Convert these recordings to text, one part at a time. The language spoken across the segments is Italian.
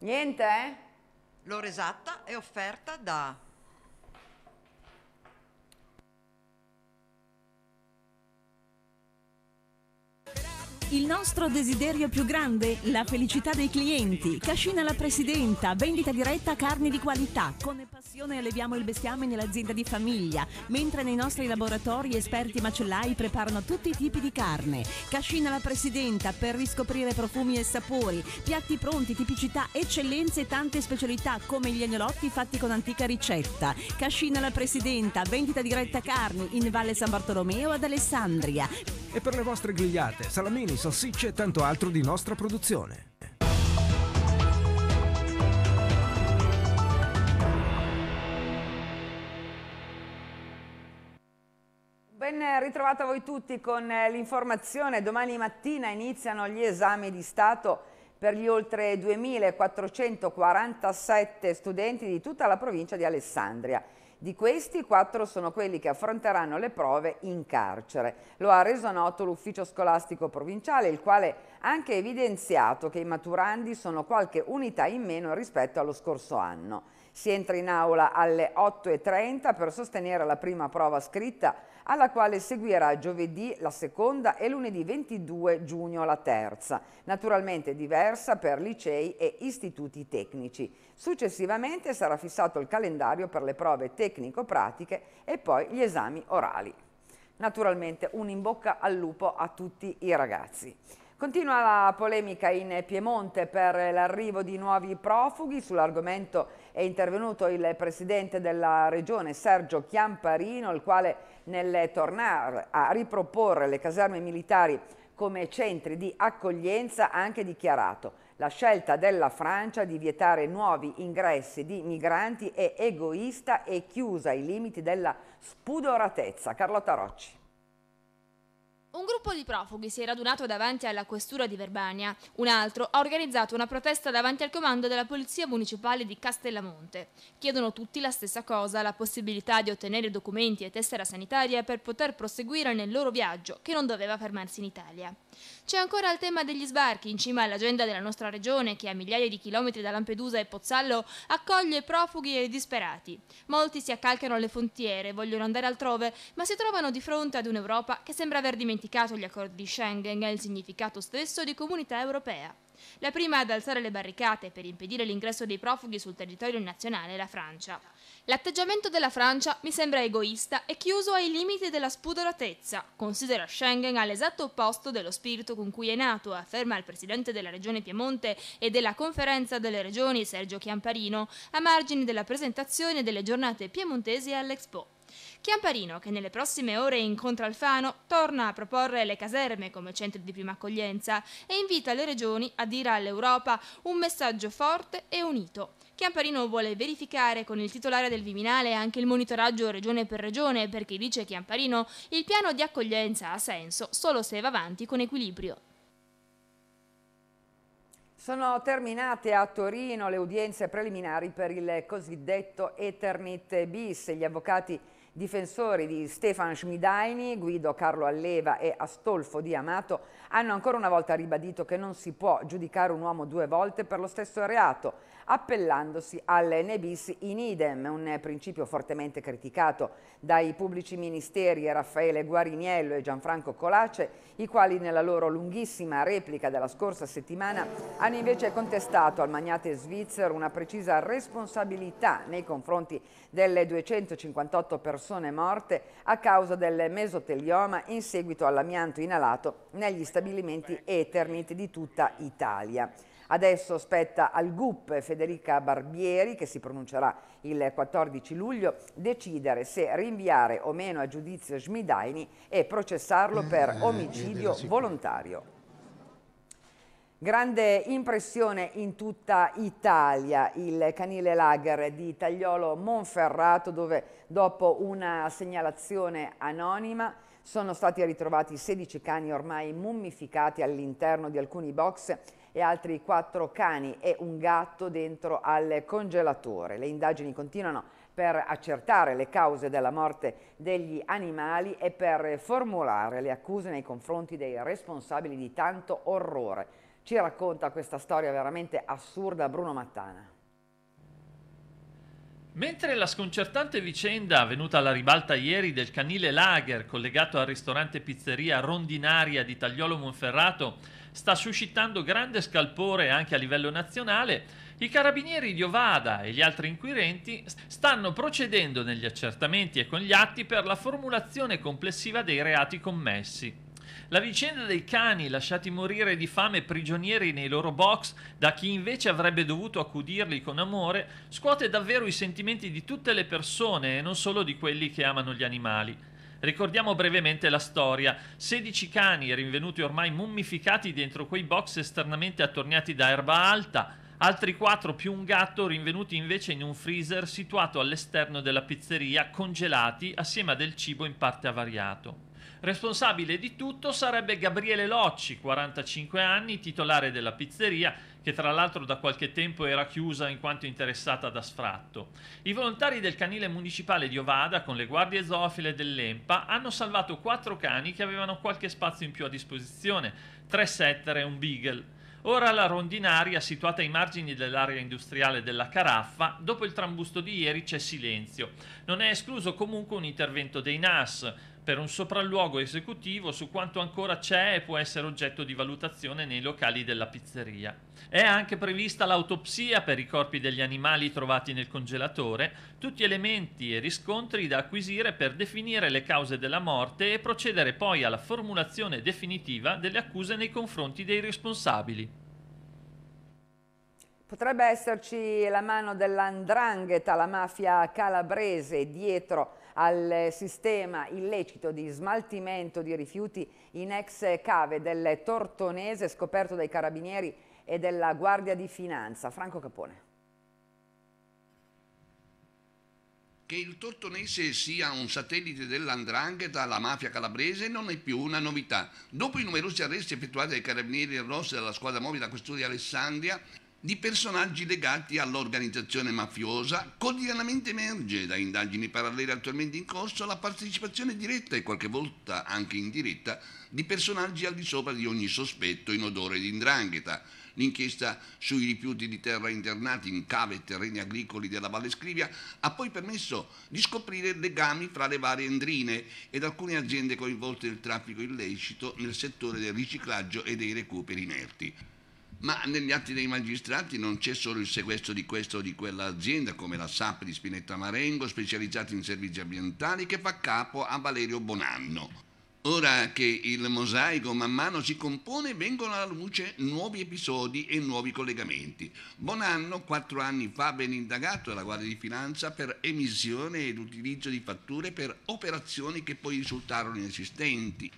Niente? Eh? L'ora esatta è offerta da Il nostro desiderio più grande? La felicità dei clienti. Cascina la Presidenta, vendita diretta carni di qualità. Con passione alleviamo il bestiame nell'azienda di famiglia, mentre nei nostri laboratori esperti macellai preparano tutti i tipi di carne. Cascina la Presidenta per riscoprire profumi e sapori, piatti pronti, tipicità, eccellenze e tante specialità come gli agnolotti fatti con antica ricetta. Cascina la Presidenta, vendita diretta carni in Valle San Bartolomeo ad Alessandria. E per le vostre grigliate, salamini, salsicce e tanto altro di nostra produzione. Ben ritrovato a voi tutti con eh, l'informazione. Domani mattina iniziano gli esami di Stato per gli oltre 2.447 studenti di tutta la provincia di Alessandria. Di questi, quattro sono quelli che affronteranno le prove in carcere. Lo ha reso noto l'ufficio scolastico provinciale, il quale ha anche evidenziato che i maturandi sono qualche unità in meno rispetto allo scorso anno. Si entra in aula alle 8.30 per sostenere la prima prova scritta, alla quale seguirà giovedì la seconda e lunedì 22 giugno la terza, naturalmente diversa per licei e istituti tecnici. Successivamente sarà fissato il calendario per le prove tecnico-pratiche e poi gli esami orali. Naturalmente un in bocca al lupo a tutti i ragazzi. Continua la polemica in Piemonte per l'arrivo di nuovi profughi. Sull'argomento è intervenuto il presidente della regione Sergio Chiamparino, il quale nel tornare a riproporre le caserme militari come centri di accoglienza ha anche dichiarato la scelta della Francia di vietare nuovi ingressi di migranti è egoista e chiusa ai limiti della spudoratezza. Carlotta Rocci. Un gruppo di profughi si è radunato davanti alla questura di Verbania, un altro ha organizzato una protesta davanti al comando della Polizia Municipale di Castellamonte. Chiedono tutti la stessa cosa, la possibilità di ottenere documenti e tessera sanitaria per poter proseguire nel loro viaggio, che non doveva fermarsi in Italia. C'è ancora il tema degli sbarchi, in cima all'agenda della nostra regione, che a migliaia di chilometri da Lampedusa e Pozzallo accoglie profughi e disperati. Molti si accalcano alle frontiere, vogliono andare altrove, ma si trovano di fronte ad un'Europa che sembra aver dimenticato modificato gli accordi di Schengen e il significato stesso di comunità europea. La prima ad alzare le barricate per impedire l'ingresso dei profughi sul territorio nazionale è la Francia. L'atteggiamento della Francia mi sembra egoista e chiuso ai limiti della spudoratezza. Considera Schengen all'esatto opposto dello spirito con cui è nato, afferma il presidente della regione Piemonte e della conferenza delle regioni Sergio Chiamparino a margine della presentazione delle giornate piemontesi all'Expo. Chiamparino, che nelle prossime ore incontra Alfano, torna a proporre le caserme come centri di prima accoglienza e invita le regioni a dire all'Europa un messaggio forte e unito. Chiamparino vuole verificare con il titolare del Viminale anche il monitoraggio regione per regione perché dice Chiamparino il piano di accoglienza ha senso solo se va avanti con equilibrio. Sono terminate a Torino le udienze preliminari per il cosiddetto Eternit bis. Gli avvocati difensori di Stefan Schmidaini, Guido Carlo Alleva e Astolfo Di Amato hanno ancora una volta ribadito che non si può giudicare un uomo due volte per lo stesso reato, appellandosi al Nebis in idem, un principio fortemente criticato dai pubblici ministeri Raffaele Guariniello e Gianfranco Colace, i quali nella loro lunghissima replica della scorsa settimana hanno invece contestato al magnate svizzero una precisa responsabilità nei confronti delle 258 persone persone morte a causa del mesotelioma in seguito all'amianto inalato negli stabilimenti Eternit di tutta Italia. Adesso spetta al GUP Federica Barbieri, che si pronuncerà il 14 luglio, decidere se rinviare o meno a giudizio Schmidaini e processarlo per eh, eh, eh, omicidio volontario. Grande impressione in tutta Italia il canile lager di Tagliolo Monferrato dove dopo una segnalazione anonima sono stati ritrovati 16 cani ormai mummificati all'interno di alcuni box e altri 4 cani e un gatto dentro al congelatore. Le indagini continuano per accertare le cause della morte degli animali e per formulare le accuse nei confronti dei responsabili di tanto orrore ci racconta questa storia veramente assurda Bruno Mattana. Mentre la sconcertante vicenda venuta alla ribalta ieri del canile Lager collegato al ristorante pizzeria Rondinaria di Tagliolo Monferrato sta suscitando grande scalpore anche a livello nazionale, i carabinieri di Ovada e gli altri inquirenti stanno procedendo negli accertamenti e con gli atti per la formulazione complessiva dei reati commessi. La vicenda dei cani lasciati morire di fame prigionieri nei loro box da chi invece avrebbe dovuto accudirli con amore scuote davvero i sentimenti di tutte le persone e non solo di quelli che amano gli animali. Ricordiamo brevemente la storia. 16 cani rinvenuti ormai mummificati dentro quei box esternamente attorniati da erba alta, altri 4 più un gatto rinvenuti invece in un freezer situato all'esterno della pizzeria, congelati assieme a del cibo in parte avariato. Responsabile di tutto sarebbe Gabriele Locci, 45 anni, titolare della pizzeria, che tra l'altro da qualche tempo era chiusa in quanto interessata da sfratto. I volontari del canile municipale di Ovada, con le guardie zoofile dell'EMPA, hanno salvato quattro cani che avevano qualche spazio in più a disposizione, tre settere e un beagle. Ora la rondinaria, situata ai margini dell'area industriale della Caraffa, dopo il trambusto di ieri c'è silenzio. Non è escluso comunque un intervento dei NAS per un sopralluogo esecutivo su quanto ancora c'è e può essere oggetto di valutazione nei locali della pizzeria. È anche prevista l'autopsia per i corpi degli animali trovati nel congelatore, tutti elementi e riscontri da acquisire per definire le cause della morte e procedere poi alla formulazione definitiva delle accuse nei confronti dei responsabili. Potrebbe esserci la mano dell'andrangheta, la mafia calabrese, dietro al sistema illecito di smaltimento di rifiuti in ex cave del Tortonese scoperto dai carabinieri e della Guardia di Finanza. Franco Capone. Che il tortonese sia un satellite dell'andrangheta la mafia calabrese non è più una novità. Dopo i numerosi arresti effettuati dai carabinieri rossi dalla squadra mobile da questura di Alessandria, di personaggi legati all'organizzazione mafiosa, quotidianamente emerge da indagini parallele attualmente in corso la partecipazione diretta e qualche volta anche indiretta di personaggi al di sopra di ogni sospetto in odore di indrangheta. L'inchiesta sui rifiuti di terra internati in cave e terreni agricoli della Valle Scrivia ha poi permesso di scoprire legami fra le varie endrine ed alcune aziende coinvolte nel traffico illecito nel settore del riciclaggio e dei recuperi inerti ma negli atti dei magistrati non c'è solo il sequestro di questa o di quell'azienda come la SAP di Spinetta Marengo, specializzata in servizi ambientali, che fa capo a Valerio Bonanno. Ora che il mosaico man mano si compone, vengono alla luce nuovi episodi e nuovi collegamenti. Bonanno, quattro anni fa, venne indagato dalla Guardia di Finanza per emissione ed utilizzo di fatture per operazioni che poi risultarono inesistenti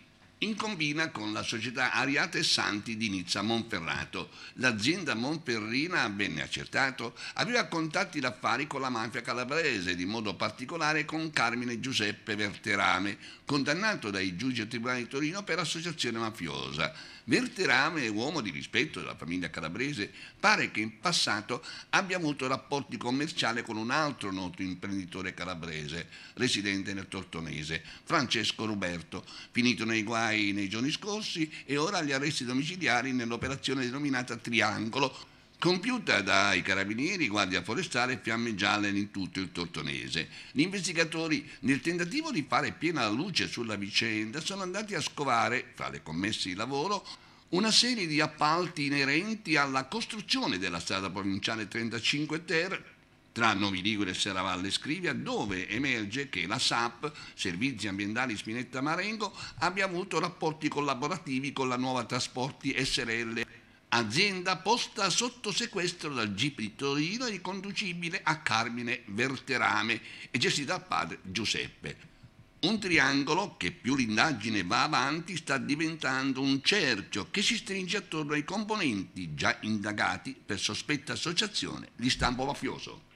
in combina con la società Ariate Santi di Nizza Monferrato. L'azienda monferrina, venne accertato, aveva contatti d'affari con la mafia calabrese, di modo particolare con Carmine Giuseppe Verterame, condannato dai giudici del Tribunale di Torino per associazione mafiosa. Verterame, uomo di rispetto della famiglia calabrese, pare che in passato abbia avuto rapporti commerciali con un altro noto imprenditore calabrese, residente nel Tortonese, Francesco Ruberto, finito nei guai Rai nei giorni scorsi e ora agli arresti domiciliari nell'operazione denominata Triangolo, compiuta dai carabinieri, guardia forestale e fiamme gialle in tutto il tortonese. Gli investigatori, nel tentativo di fare piena luce sulla vicenda, sono andati a scovare, fra le commesse di lavoro, una serie di appalti inerenti alla costruzione della strada provinciale 35 Ter tra Novi Ligure e Serravalle Scrivia, dove emerge che la SAP, Servizi Ambientali Spinetta Marengo, abbia avuto rapporti collaborativi con la nuova Trasporti SRL, azienda posta sotto sequestro dal GP di Torino e riconducibile a Carmine Verterame e gestita dal padre Giuseppe. Un triangolo che più l'indagine va avanti sta diventando un cerchio che si stringe attorno ai componenti già indagati per sospetta associazione di stampo mafioso.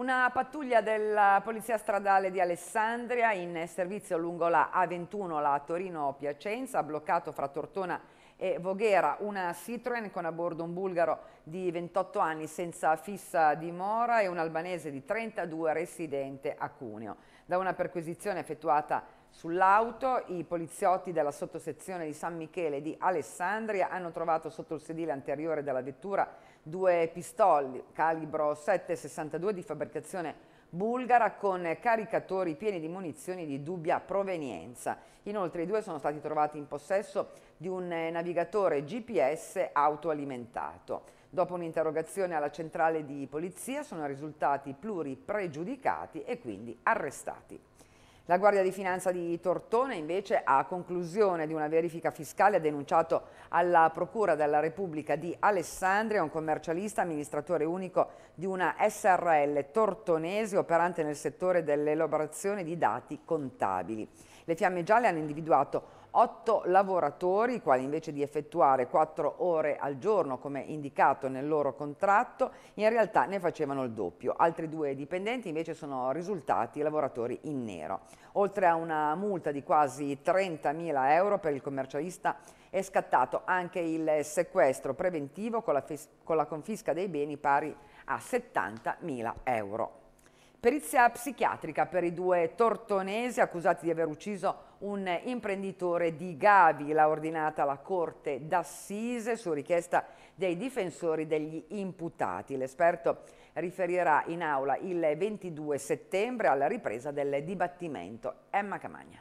Una pattuglia della Polizia Stradale di Alessandria in servizio lungo la A21, la Torino-Piacenza, ha bloccato fra Tortona e Voghera una Citroen con a bordo un bulgaro di 28 anni senza fissa dimora e un albanese di 32 residente a Cuneo. Da una perquisizione effettuata Sull'auto i poliziotti della sottosezione di San Michele di Alessandria hanno trovato sotto il sedile anteriore della vettura due pistoli calibro 7,62 di fabbricazione bulgara con caricatori pieni di munizioni di dubbia provenienza. Inoltre i due sono stati trovati in possesso di un navigatore GPS autoalimentato. Dopo un'interrogazione alla centrale di polizia sono risultati pluripregiudicati e quindi arrestati. La Guardia di Finanza di Tortone invece a conclusione di una verifica fiscale ha denunciato alla Procura della Repubblica di Alessandria un commercialista amministratore unico di una SRL tortonese operante nel settore dell'elaborazione di dati contabili. Le fiamme gialle hanno individuato otto lavoratori, i quali invece di effettuare quattro ore al giorno come indicato nel loro contratto, in realtà ne facevano il doppio. Altri due dipendenti invece sono risultati lavoratori in nero. Oltre a una multa di quasi 30.000 euro per il commercialista è scattato anche il sequestro preventivo con la, con la confisca dei beni pari a 70.000 euro. Perizia psichiatrica per i due tortonesi accusati di aver ucciso un imprenditore di Gavi, l'ha ordinata la Corte d'Assise su richiesta dei difensori degli imputati. L'esperto riferirà in aula il 22 settembre alla ripresa del dibattimento. Emma Camagna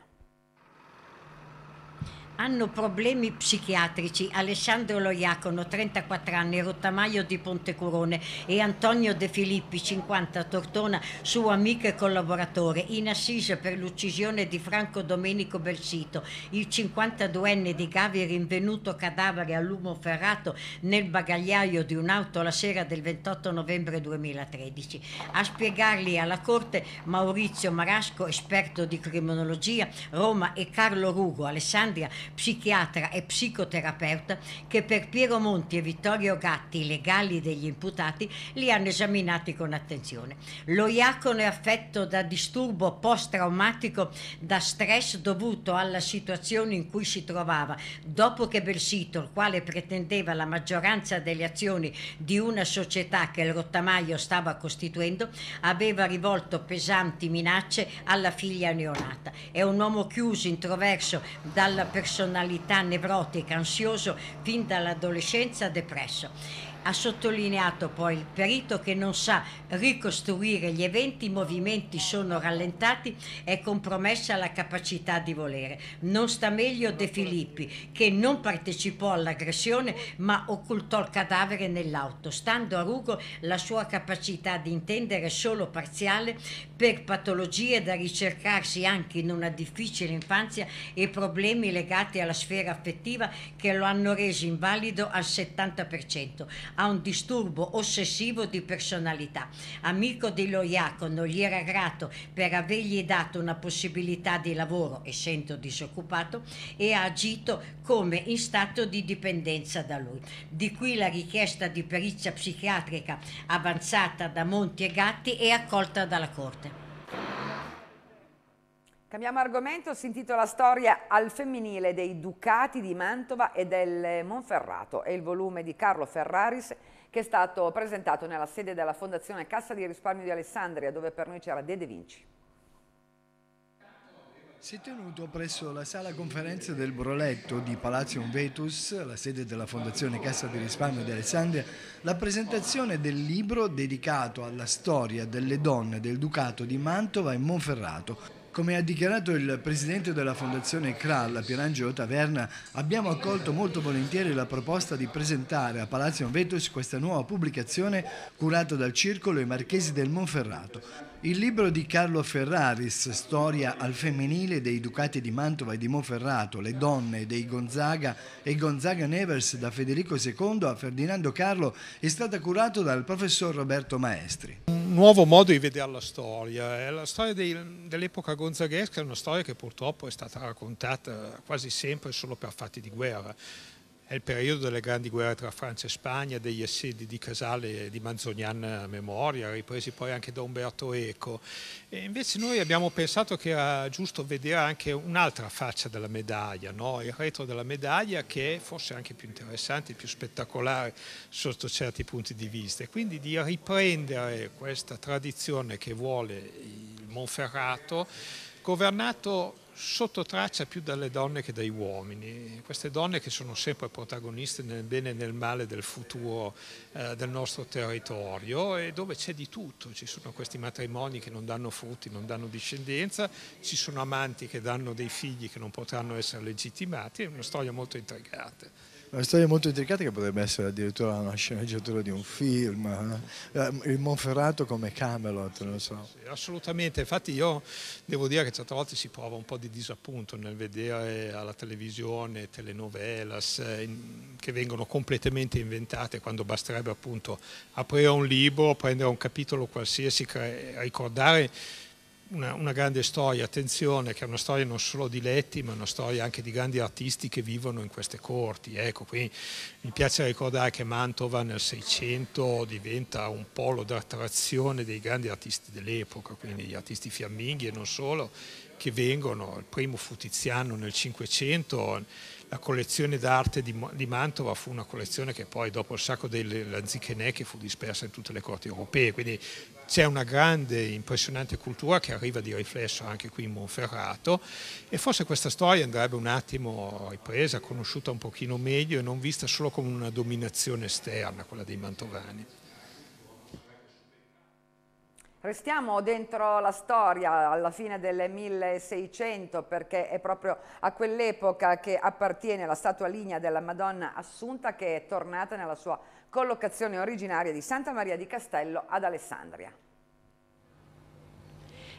hanno problemi psichiatrici Alessandro Loiacono, 34 anni, rottamaio di Pontecurone e Antonio De Filippi, 50, Tortona, suo amico e collaboratore, in assise per l'uccisione di Franco Domenico Belsito, il 52enne di Gavi rinvenuto cadavere a Lumo Ferrato nel bagagliaio di un'auto la sera del 28 novembre 2013. A spiegarli alla Corte Maurizio Marasco, esperto di criminologia, Roma e Carlo Rugo, Alessandria, psichiatra e psicoterapeuta che per Piero Monti e Vittorio Gatti, legali degli imputati, li hanno esaminati con attenzione. Lo Iacono è affetto da disturbo post-traumatico da stress dovuto alla situazione in cui si trovava dopo che Belsito, il quale pretendeva la maggioranza delle azioni di una società che il rottamaio stava costituendo, aveva rivolto pesanti minacce alla figlia neonata. È un uomo chiuso, introverso, dalla persona personalità nevrotica, ansioso fin dall'adolescenza, depresso. Ha sottolineato poi il perito che non sa ricostruire gli eventi, i movimenti sono rallentati, è compromessa la capacità di volere. Non sta meglio De Filippi, che non partecipò all'aggressione ma occultò il cadavere nell'auto. Stando a Rugo, la sua capacità di intendere è solo parziale per patologie da ricercarsi anche in una difficile infanzia e problemi legati alla sfera affettiva che lo hanno reso invalido al 70%. Ha un disturbo ossessivo di personalità. Amico di Lo Iacono gli era grato per avergli dato una possibilità di lavoro, essendo disoccupato, e ha agito come in stato di dipendenza da lui. Di qui la richiesta di perizia psichiatrica avanzata da Monti e Gatti e accolta dalla Corte. Cambiamo argomento, si intitola Storia al femminile dei Ducati di Mantova e del Monferrato. È il volume di Carlo Ferraris che è stato presentato nella sede della Fondazione Cassa di Risparmio di Alessandria, dove per noi c'era De De Vinci. Si è tenuto presso la sala conferenze del Broletto di Palazzo Vetus, la sede della Fondazione Cassa di Risparmio di Alessandria, la presentazione del libro dedicato alla storia delle donne del Ducato di Mantova e Monferrato. Come ha dichiarato il presidente della Fondazione Kral, Pierangelo Taverna, abbiamo accolto molto volentieri la proposta di presentare a Palazzo Vetus questa nuova pubblicazione curata dal Circolo I Marchesi del Monferrato. Il libro di Carlo Ferraris, Storia al femminile dei Ducati di Mantova e di Monferrato, le donne dei Gonzaga e Gonzaga Nevers da Federico II a Ferdinando Carlo, è stato curato dal professor Roberto Maestri. Un nuovo modo di vedere la storia. Eh. La storia dell'epoca gonzaghesca è una storia che purtroppo è stata raccontata quasi sempre solo per fatti di guerra è il periodo delle grandi guerre tra Francia e Spagna, degli assedi di Casale e di Manzonian a memoria, ripresi poi anche da Umberto Eco. E invece noi abbiamo pensato che era giusto vedere anche un'altra faccia della medaglia, no? il retro della medaglia che è forse anche più interessante, più spettacolare sotto certi punti di vista. E quindi di riprendere questa tradizione che vuole il Monferrato, governato sotto traccia più dalle donne che dai uomini, queste donne che sono sempre protagoniste nel bene e nel male del futuro eh, del nostro territorio e dove c'è di tutto, ci sono questi matrimoni che non danno frutti, non danno discendenza, ci sono amanti che danno dei figli che non potranno essere legittimati, è una storia molto intrigante una storia molto intricata che potrebbe essere addirittura una sceneggiatura di un film, eh? Eh, il Monferrato come Camelot, non so. Sì, assolutamente, infatti io devo dire che certe volte si prova un po' di disappunto nel vedere alla televisione telenovelas eh, che vengono completamente inventate quando basterebbe appunto aprire un libro, prendere un capitolo qualsiasi, ricordare una, una, grande storia, attenzione, che è una storia non solo di Letti, ma una storia anche di grandi artisti che vivono in queste corti. Ecco, quindi mi piace ricordare che Mantova nel 600 diventa un polo d'attrazione dei grandi artisti dell'epoca, quindi gli artisti fiamminghi e non solo, che vengono, il primo fu Tiziano nel 500, la collezione d'arte di, di, Mantova fu una collezione che poi dopo il sacco delle Lanzichenè che fu dispersa in tutte le corti europee, quindi c'è una grande, impressionante cultura che arriva di riflesso anche qui in Monferrato e forse questa storia andrebbe un attimo ripresa, conosciuta un pochino meglio e non vista solo come una dominazione esterna, quella dei Mantovani. Restiamo dentro la storia alla fine del 1600 perché è proprio a quell'epoca che appartiene la statua lignea della Madonna Assunta che è tornata nella sua collocazione originaria di Santa Maria di Castello ad Alessandria.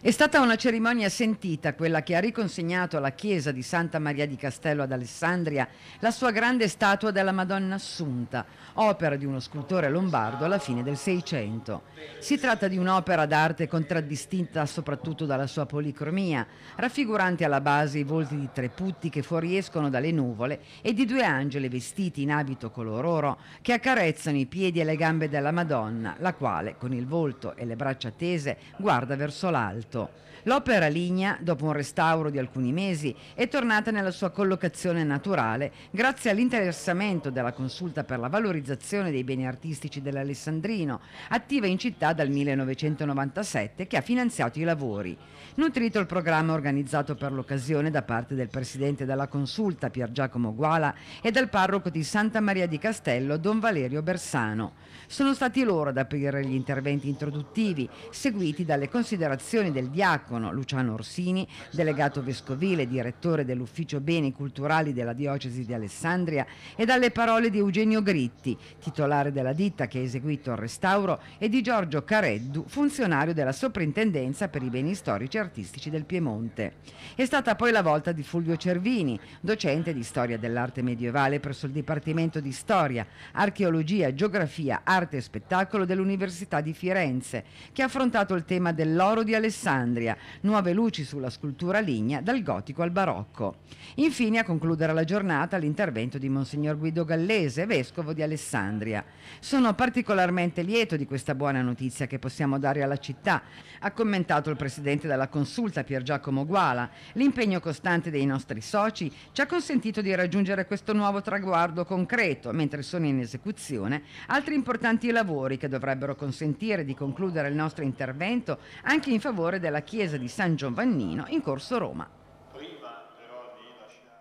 È stata una cerimonia sentita quella che ha riconsegnato alla chiesa di Santa Maria di Castello ad Alessandria la sua grande statua della Madonna Assunta, opera di uno scultore lombardo alla fine del Seicento. Si tratta di un'opera d'arte contraddistinta soprattutto dalla sua policromia, raffigurante alla base i volti di tre putti che fuoriescono dalle nuvole e di due angeli vestiti in abito color oro che accarezzano i piedi e le gambe della Madonna, la quale, con il volto e le braccia tese, guarda verso l'alto aperto. L'opera Ligna, dopo un restauro di alcuni mesi, è tornata nella sua collocazione naturale grazie all'interessamento della Consulta per la valorizzazione dei beni artistici dell'Alessandrino, attiva in città dal 1997, che ha finanziato i lavori. Nutrito il programma organizzato per l'occasione da parte del presidente della Consulta, Pier Giacomo Guala, e dal parroco di Santa Maria di Castello, Don Valerio Bersano. Sono stati loro ad aprire gli interventi introduttivi, seguiti dalle considerazioni del diacono Luciano Orsini, delegato vescovile, direttore dell'ufficio beni culturali della diocesi di Alessandria e dalle parole di Eugenio Gritti, titolare della ditta che ha eseguito il restauro, e di Giorgio Careddu, funzionario della soprintendenza per i beni storici e artistici del Piemonte. È stata poi la volta di Fulvio Cervini, docente di storia dell'arte medievale presso il Dipartimento di Storia, Archeologia, Geografia, Arte e Spettacolo dell'Università di Firenze, che ha affrontato il tema dell'oro di Alessandria Alessandria, nuove luci sulla scultura lignea dal gotico al barocco. Infine a concludere la giornata l'intervento di Monsignor Guido Gallese, vescovo di Alessandria. Sono particolarmente lieto di questa buona notizia che possiamo dare alla città, ha commentato il presidente della consulta Pier Giacomo Guala. L'impegno costante dei nostri soci ci ha consentito di raggiungere questo nuovo traguardo concreto, mentre sono in esecuzione altri importanti lavori che dovrebbero consentire di concludere il nostro intervento anche in favore maggiore della chiesa di San Giovannino in corso Roma.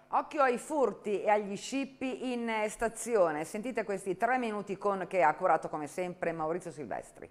Occhio ai furti e agli scippi in stazione. Sentite questi tre minuti con che ha curato come sempre Maurizio Silvestri.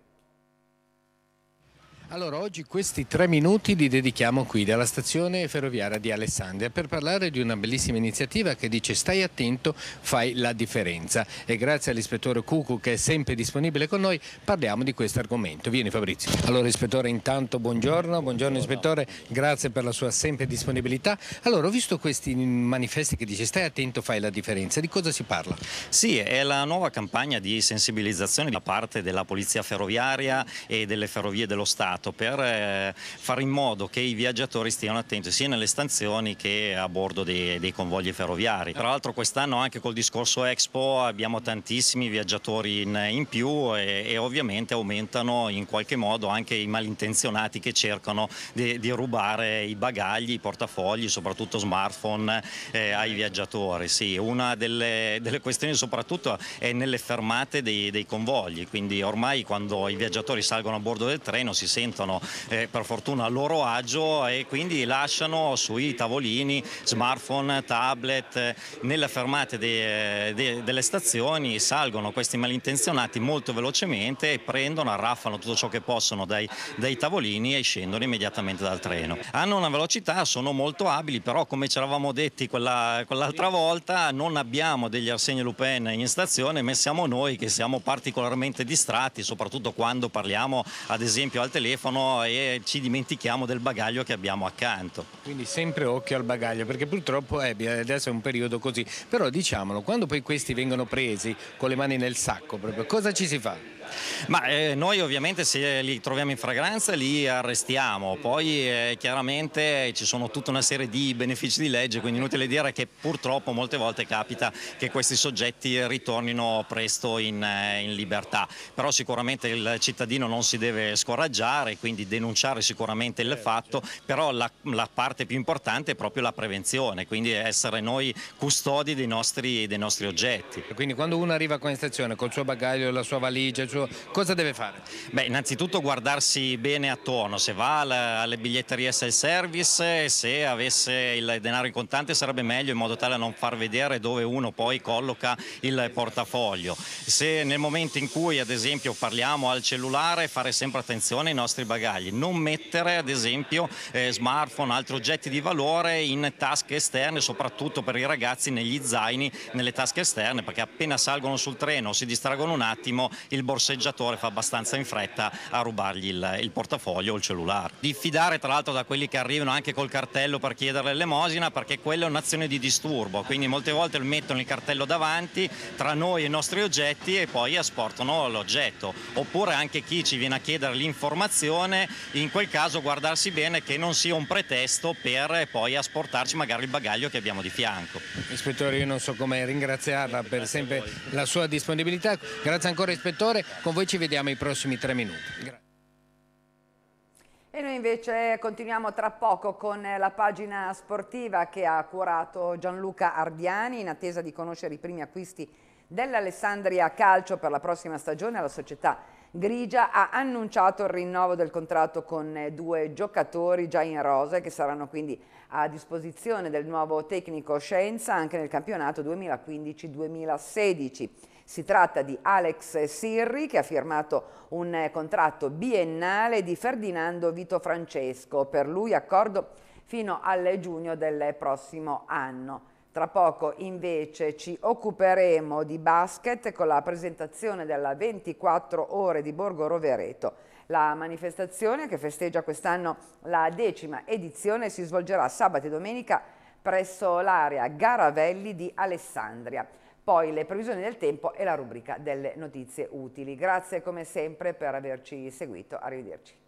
Allora, oggi questi tre minuti li dedichiamo qui, dalla stazione ferroviaria di Alessandria, per parlare di una bellissima iniziativa che dice stai attento, fai la differenza. E grazie all'ispettore Cucu che è sempre disponibile con noi, parliamo di questo argomento. Vieni Fabrizio. Allora, ispettore, intanto buongiorno. Buongiorno, ispettore, grazie per la sua sempre disponibilità. Allora, ho visto questi manifesti che dice stai attento, fai la differenza. Di cosa si parla? Sì, è la nuova campagna di sensibilizzazione da parte della Polizia Ferroviaria e delle Ferrovie dello Stato pensato per eh, fare in modo che i viaggiatori stiano attenti sia nelle stazioni che a bordo dei, dei convogli ferroviari. Tra l'altro quest'anno anche col discorso Expo abbiamo tantissimi viaggiatori in, in più e, e, ovviamente aumentano in qualche modo anche i malintenzionati che cercano di, di rubare i bagagli, i portafogli, soprattutto smartphone eh, ai viaggiatori. Sì, una delle, delle, questioni soprattutto è nelle fermate dei, dei convogli, quindi ormai quando i viaggiatori salgono a bordo del treno si sentono sentono eh, per fortuna a loro agio e quindi lasciano sui tavolini smartphone, tablet, eh, nelle fermate de, eh, de, delle stazioni salgono questi malintenzionati molto velocemente e prendono, arraffano tutto ciò che possono dai, dai tavolini e scendono immediatamente dal treno. Hanno una velocità, sono molto abili, però come ci eravamo detti quella, quell'altra volta non abbiamo degli Arsenio Lupin in stazione, ma siamo noi che siamo particolarmente distratti, soprattutto quando parliamo ad esempio al telefono telefono e ci dimentichiamo del bagaglio che abbiamo accanto. Quindi sempre occhio al bagaglio perché purtroppo eh, adesso è un periodo così, però diciamolo, quando poi questi vengono presi con le mani nel sacco proprio, cosa ci si fa? Ma eh, noi ovviamente se li troviamo in fragranza li arrestiamo, poi eh, chiaramente ci sono tutta una serie di benefici di legge, quindi inutile dire che purtroppo molte volte capita che questi soggetti ritornino presto in, eh, in libertà, però sicuramente il cittadino non si deve scoraggiare, quindi denunciare sicuramente il certo, fatto, certo. però la, la parte più importante è proprio la prevenzione, quindi essere noi custodi dei nostri, dei nostri oggetti. Quindi quando uno arriva qua in stazione col suo bagaglio, la sua valigia, il suo calcio, cosa deve fare? Beh, innanzitutto guardarsi bene attorno, se va alle biglietterie self-service, se avesse il denaro in contante sarebbe meglio in modo tale da non far vedere dove uno poi colloca il portafoglio. Se nel momento in cui ad esempio parliamo al cellulare fare sempre attenzione ai nostri bagagli, non mettere ad esempio eh, smartphone, altri oggetti di valore in tasche esterne, soprattutto per i ragazzi negli zaini, nelle tasche esterne, perché appena salgono sul treno o si distraggono un attimo, il borsello borseggiatore fa abbastanza in fretta a rubargli il, il portafoglio o il cellulare. Diffidare tra l'altro da quelli che arrivano anche col cartello per chiedere l'elemosina perché quella è un'azione di disturbo, quindi molte volte mettono il cartello davanti tra noi e i nostri oggetti e poi asportano l'oggetto. Oppure anche chi ci viene a chiedere l'informazione, in quel caso guardarsi bene che non sia un pretesto per poi asportarci magari il bagaglio che abbiamo di fianco. Ispettore, io non so come ringraziarla per sempre la sua disponibilità. Grazie ancora ispettore con voi ci vediamo i prossimi tre minuti. Grazie. E noi invece continuiamo tra poco con la pagina sportiva che ha curato Gianluca Ardiani in attesa di conoscere i primi acquisti dell'Alessandria Calcio per la prossima stagione la società Grigia ha annunciato il rinnovo del contratto con due giocatori già in rosa che saranno quindi a disposizione del nuovo tecnico Scienza anche nel campionato 2015-2016. Si tratta di Alex Sirri che ha firmato un contratto biennale di Ferdinando Vito Francesco, per lui accordo fino al giugno del prossimo anno. Tra poco invece ci occuperemo di basket con la presentazione della 24 ore di Borgo Rovereto. La manifestazione che festeggia quest'anno la decima edizione si svolgerà sabato e domenica presso l'area Garavelli di Alessandria poi le previsioni del tempo e la rubrica delle notizie utili. Grazie come sempre per averci seguito, arrivederci.